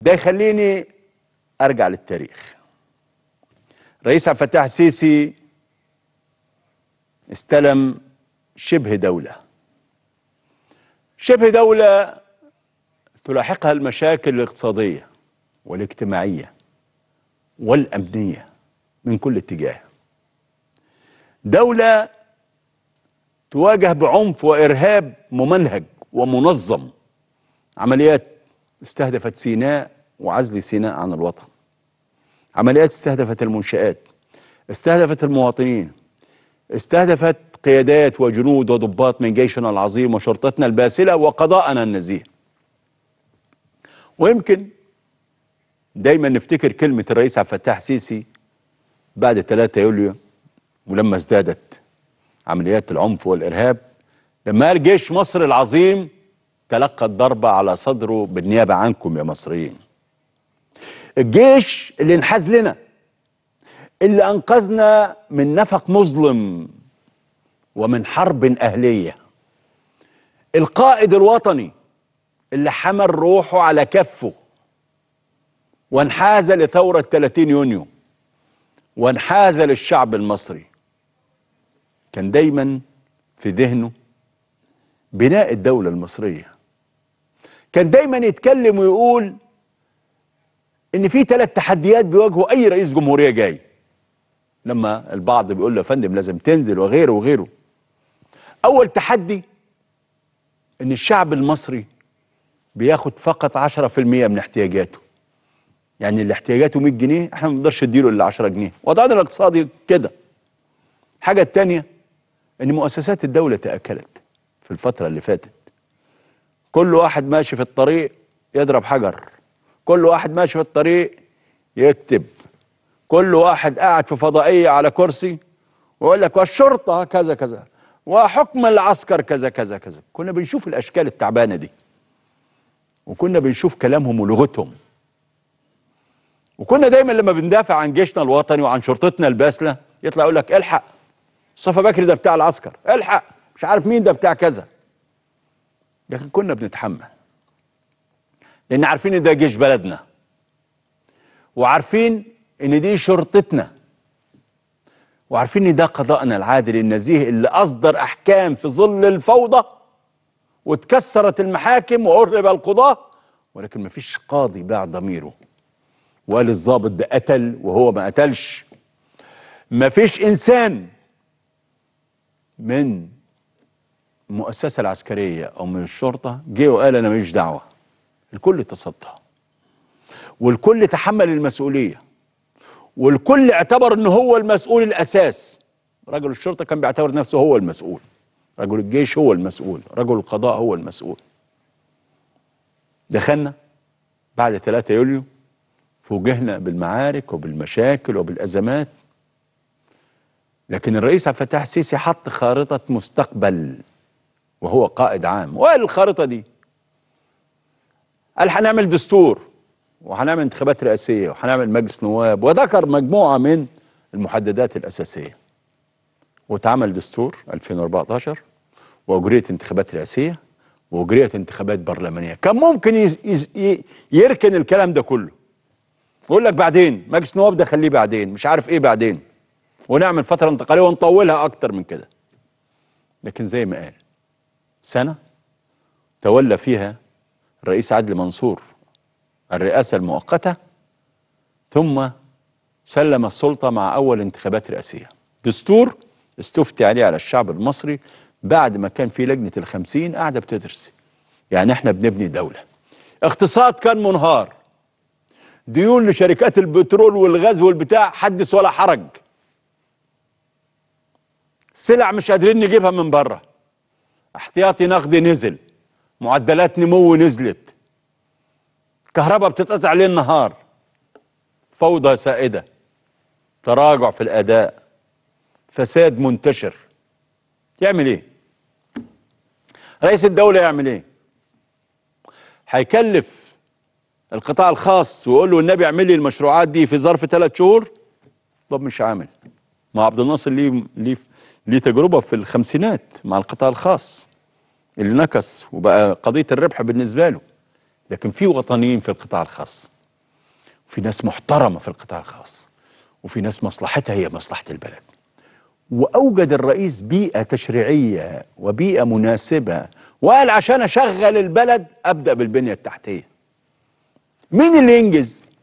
ده يخليني ارجع للتاريخ رئيس عبد الفتاح السيسي استلم شبه دولة شبه دولة تلاحقها المشاكل الاقتصادية والاجتماعية والأمنية من كل اتجاه دولة تواجه بعنف وإرهاب ممنهج ومنظم عمليات استهدفت سيناء وعزل سيناء عن الوطن عمليات استهدفت المنشآت استهدفت المواطنين استهدفت قيادات وجنود وضباط من جيشنا العظيم وشرطتنا الباسلة وقضاءنا النزيه ويمكن دايما نفتكر كلمة الرئيس عبد الفتاح السيسي بعد 3 يوليو ولما ازدادت عمليات العنف والإرهاب لما قال جيش مصر العظيم تلقى الضربة على صدره بالنيابة عنكم يا مصريين الجيش اللي انحاز لنا اللي أنقذنا من نفق مظلم ومن حرب أهلية القائد الوطني اللي حمل روحه على كفه وانحاز لثورة 30 يونيو وانحاز للشعب المصري كان دايما في ذهنه بناء الدولة المصرية كان دايما يتكلم ويقول ان في ثلاث تحديات بيواجهوا اي رئيس جمهوريه جاي لما البعض بيقول له يا فندم لازم تنزل وغيره وغيره اول تحدي ان الشعب المصري بياخد فقط 10% من احتياجاته يعني اللي احتياجاته 100 جنيه احنا ما نقدرش نديله الا 10 جنيه وضعنا الاقتصادي كده الحاجه الثانيه ان مؤسسات الدوله تاكلت في الفتره اللي فاتت كل واحد ماشي في الطريق يضرب حجر كل واحد ماشي في الطريق يكتب كل واحد قاعد في فضائية على كرسي ويقول لك والشرطة كذا كذا وحكم العسكر كذا كذا كذا كنا بنشوف الأشكال التعبانة دي وكنا بنشوف كلامهم ولغتهم وكنا دايما لما بندافع عن جيشنا الوطني وعن شرطتنا الباسله يطلع يقول لك الحق صفا بكري ده بتاع العسكر الحق مش عارف مين ده بتاع كذا لكن كنا بنتحمل لأن عارفين إن ده جيش بلدنا وعارفين إن دي شرطتنا وعارفين إن ده قضاءنا العادل النزيه اللي أصدر أحكام في ظل الفوضى واتكسرت المحاكم وعرب القضاة ولكن مفيش قاضي باع ضميره وقال الضابط ده قتل وهو ما قتلش مفيش إنسان من المؤسسة العسكرية أو من الشرطة جه وقال أنا ماليش دعوة الكل تصدى والكل تحمل المسؤولية والكل اعتبر ان هو المسؤول الأساس رجل الشرطة كان بيعتبر نفسه هو المسؤول رجل الجيش هو المسؤول رجل القضاء هو المسؤول دخلنا بعد 3 يوليو فوجئنا بالمعارك وبالمشاكل وبالأزمات لكن الرئيس عبد الفتاح السيسي حط خارطة مستقبل وهو قائد عام وقال الخارطة دي قال هنعمل دستور وهنعمل انتخابات رئاسية وهنعمل مجلس نواب وذكر مجموعة من المحددات الأساسية واتعمل دستور 2014 وأجريت انتخابات رئاسية وأجريت انتخابات برلمانية كان ممكن يركن الكلام ده كله يقول لك بعدين مجلس نواب ده خليه بعدين مش عارف ايه بعدين ونعمل فترة انتقالية ونطولها أكتر من كده لكن زي ما قال سنة تولى فيها الرئيس عدلي منصور الرئاسة المؤقتة ثم سلم السلطة مع أول انتخابات رئاسية دستور استفتي عليه على الشعب المصري بعد ما كان في لجنة الخمسين قاعدة بتدرس يعني احنا بنبني دولة اقتصاد كان منهار ديون لشركات البترول والغاز والبتاع حدث ولا حرج سلع مش قادرين نجيبها من بره احتياطي نقدي نزل معدلات نمو نزلت كهرباء بتتقطع ليل نهار فوضى سائدة تراجع في الأداء فساد منتشر يعمل ايه رئيس الدولة يعمل ايه هيكلف القطاع الخاص ويقول له النبي اعمل لي المشروعات دي في ظرف ثلاث شهور طب مش عامل ما عبد الناصر ليه ليه ليه تجربة في الخمسينات مع القطاع الخاص اللي نكس وبقى قضية الربح بالنسبة له لكن في وطنيين في القطاع الخاص وفي ناس محترمة في القطاع الخاص وفي ناس مصلحتها هي مصلحة البلد وأوجد الرئيس بيئة تشريعية وبيئة مناسبة وقال عشان أشغل البلد أبدأ بالبنية التحتية مين اللي ينجز